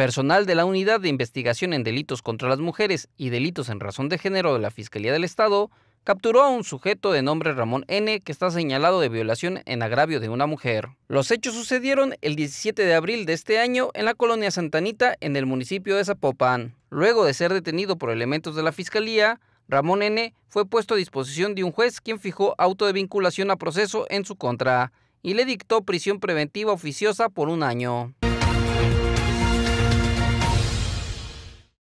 Personal de la Unidad de Investigación en Delitos contra las Mujeres y Delitos en Razón de Género de la Fiscalía del Estado capturó a un sujeto de nombre Ramón N que está señalado de violación en agravio de una mujer. Los hechos sucedieron el 17 de abril de este año en la colonia Santanita en el municipio de Zapopan. Luego de ser detenido por elementos de la fiscalía, Ramón N fue puesto a disposición de un juez quien fijó auto de vinculación a proceso en su contra y le dictó prisión preventiva oficiosa por un año.